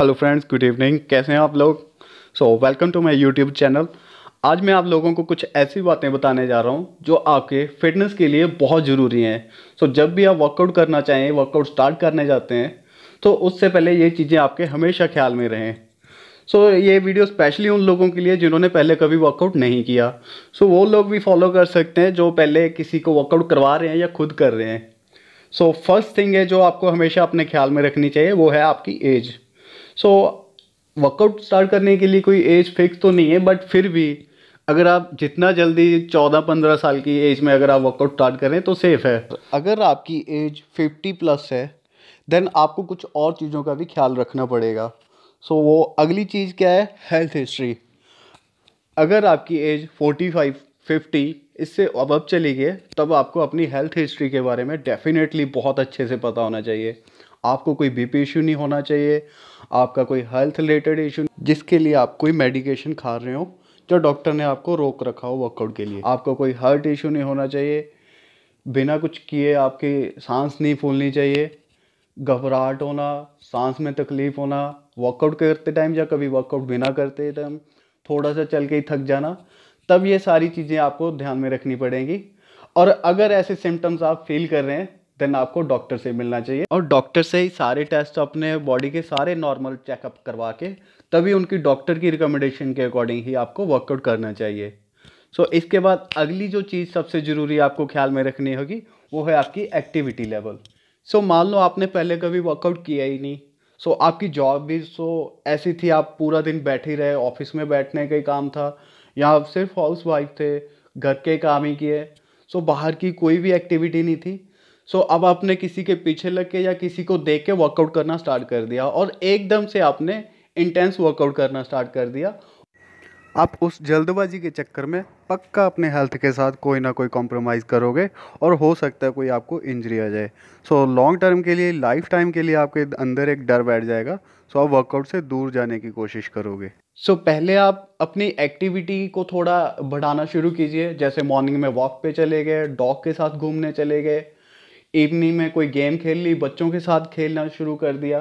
hello friends good evening कैसे हैं आप लोग so welcome to my YouTube channel आज मैं आप लोगों को कुछ ऐसी बातें बताने जा रहा हूँ जो आपके फिटनेस के लिए बहुत ज़रूरी हैं सो so, जब भी आप वर्कआउट करना चाहें वर्कआउट स्टार्ट करने जाते हैं तो उससे पहले ये चीज़ें आपके हमेशा ख्याल में रहें सो so, ये वीडियो स्पेशली उन लोगों के लिए जिन्होंने पहले कभी वर्कआउट नहीं किया सो so, वो लोग भी फॉलो कर सकते हैं जो पहले किसी को वर्कआउट करवा रहे हैं या खुद कर रहे हैं सो फर्स्ट थिंग है जो आपको हमेशा अपने ख्याल में रखनी चाहिए वो है आपकी एज सो वर्कआउट स्टार्ट करने के लिए कोई एज फिक्स तो नहीं है बट फिर भी अगर आप जितना जल्दी चौदह पंद्रह साल की एज में अगर आप वर्कआउट स्टार्ट करें तो सेफ़ है अगर आपकी एज फिफ्टी प्लस है देन आपको कुछ और चीज़ों का भी ख्याल रखना पड़ेगा सो so, वो अगली चीज़ क्या है हेल्थ हिस्ट्री अगर आपकी एज फोर्टी फाइव फिफ्टी इससे अब अब चली गए तब आपको अपनी हेल्थ हिस्ट्री के बारे में डेफिनेटली बहुत अच्छे से पता होना चाहिए आपको कोई बीपी इशू नहीं होना चाहिए आपका कोई हेल्थ रिलेटेड इशू जिसके लिए आप कोई मेडिकेशन खा रहे हो जो डॉक्टर ने आपको रोक रखा हो वर्कआउट के लिए आपको कोई हार्ट इशू नहीं होना चाहिए बिना कुछ किए आपकी सांस नहीं फूलनी चाहिए घबराहट होना सांस में तकलीफ होना वर्कआउट करते टाइम या कभी वर्कआउट बिना करते टाइम थोड़ा सा चल के ही थक जाना तब ये सारी चीज़ें आपको ध्यान में रखनी पड़ेंगी और अगर ऐसे सिम्टम्स आप फील कर रहे हैं देन आपको डॉक्टर से मिलना चाहिए और डॉक्टर से ही सारे टेस्ट अपने बॉडी के सारे नॉर्मल चेकअप करवा के तभी उनकी डॉक्टर की रिकमेंडेशन के अकॉर्डिंग ही आपको वर्कआउट करना चाहिए सो so, इसके बाद अगली जो चीज़ सबसे ज़रूरी आपको ख्याल में रखनी होगी वो है आपकी एक्टिविटी लेवल सो so, मान लो आपने पहले कभी वर्कआउट किया ही नहीं सो so, आपकी जॉब भी सो so, ऐसी थी आप पूरा दिन बैठे रहे ऑफिस में बैठने का ही काम था यहाँ सिर्फ हाउस वाइफ थे घर के काम ही किए सो बाहर की कोई भी एक्टिविटी नहीं थी सो अब आपने किसी के पीछे लग के या किसी को देख के वर्कआउट करना स्टार्ट कर दिया और एकदम से आपने इंटेंस वर्कआउट करना स्टार्ट कर दिया आप उस जल्दबाजी के चक्कर में पक्का अपने हेल्थ के साथ कोई ना कोई कॉम्प्रोमाइज़ करोगे और हो सकता है कोई आपको इंजरी आ जाए सो लॉन्ग टर्म के लिए लाइफ टाइम के लिए आपके अंदर एक डर बैठ जाएगा सो आप वर्कआउट से दूर जाने की कोशिश करोगे सो so, पहले आप अपनी एक्टिविटी को थोड़ा बढ़ाना शुरू कीजिए जैसे मॉर्निंग में वॉक पे चले गए डॉग के साथ घूमने चले गए इवनिंग में कोई गेम खेल ली बच्चों के साथ खेलना शुरू कर दिया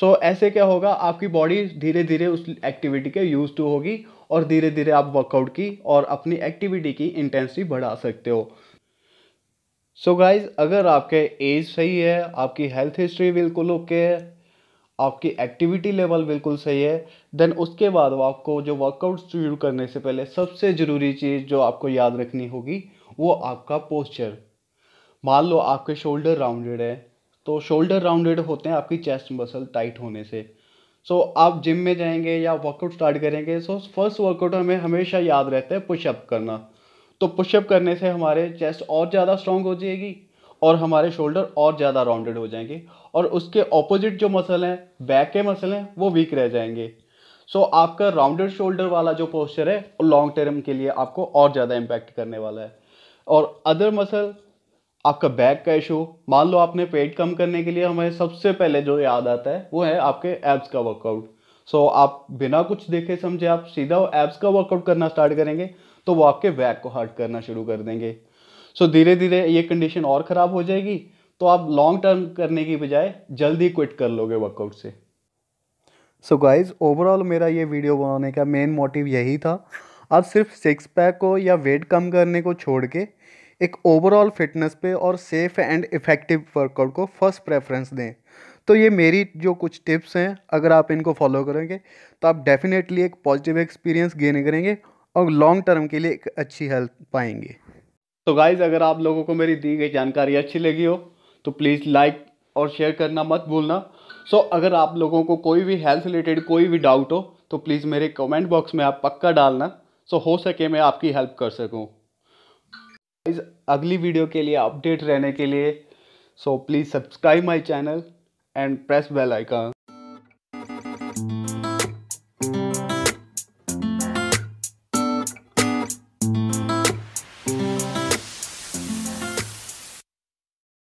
सो so, ऐसे क्या होगा आपकी बॉडी धीरे धीरे उस एक्टिविटी के यूज टू होगी और धीरे धीरे आप वर्कआउट की और अपनी एक्टिविटी की इंटेंसिटी बढ़ा सकते हो सो so गाइज अगर आपके एज सही है आपकी हेल्थ हिस्ट्री बिल्कुल ओके है आपकी एक्टिविटी लेवल बिल्कुल सही है देन उसके बाद वो आपको जो वर्कआउट शुरू करने से पहले सबसे ज़रूरी चीज़ जो आपको याद रखनी होगी वो आपका पोस्चर मान लो आपके शोल्डर राउंडेड है तो शोल्डर राउंडेड होते हैं आपकी चेस्ट मसल टाइट होने से सो so, आप जिम में जाएंगे या वर्कआउट स्टार्ट करेंगे सो फर्स्ट वर्कआउट हमें हमेशा याद रहता है पुशअप करना तो पुशअप करने से हमारे चेस्ट और ज़्यादा स्ट्रॉन्ग हो जाएगी और हमारे शोल्डर और ज़्यादा राउंडेड हो जाएंगे और उसके ऑपोजिट जो मसल हैं बैक के मसल हैं वो वीक रह जाएंगे सो so, आपका राउंडेड शोल्डर वाला जो पोस्चर है लॉन्ग टर्म के लिए आपको और ज़्यादा इम्पैक्ट करने वाला है और अदर मसल आपका बैक का इशू मान लो आपने पेट कम करने के लिए हमें सबसे पहले जो याद आता है वो है आपके एब्स का वर्कआउट सो so, आप बिना कुछ देखे समझे आप सीधा एब्स का वर्कआउट करना स्टार्ट करेंगे तो वो आपके बैक को हर्ट करना शुरू कर देंगे सो so, धीरे धीरे ये कंडीशन और ख़राब हो जाएगी तो आप लॉन्ग टर्म करने की बजाय जल्दी क्विट कर लोगे वर्कआउट से सो गाइज ओवरऑल मेरा ये वीडियो बनाने का मेन मोटिव यही था आप सिर्फ सिक्स पैक को या वेट कम करने को छोड़ के एक ओवरऑल फिटनेस पे और सेफ़ एंड इफ़ेक्टिव वर्कआउट को फर्स्ट प्रेफरेंस दें तो ये मेरी जो कुछ टिप्स हैं अगर आप इनको फॉलो करेंगे तो आप डेफिनेटली एक पॉजिटिव एक्सपीरियंस गेन करेंगे और लॉन्ग टर्म के लिए एक अच्छी हेल्थ पाएंगे तो गाइज़ अगर आप लोगों को मेरी दी गई जानकारी अच्छी लगी हो तो प्लीज़ लाइक और शेयर करना मत भूलना सो so, अगर आप लोगों को कोई भी हेल्थ रिलेटेड कोई भी डाउट हो तो प्लीज़ मेरे कमेंट बॉक्स में आप पक्का डालना सो so, हो सके मैं आपकी हेल्प कर सकूँ इस अगली वीडियो के लिए अपडेट रहने के लिए so please subscribe my channel and press bell icon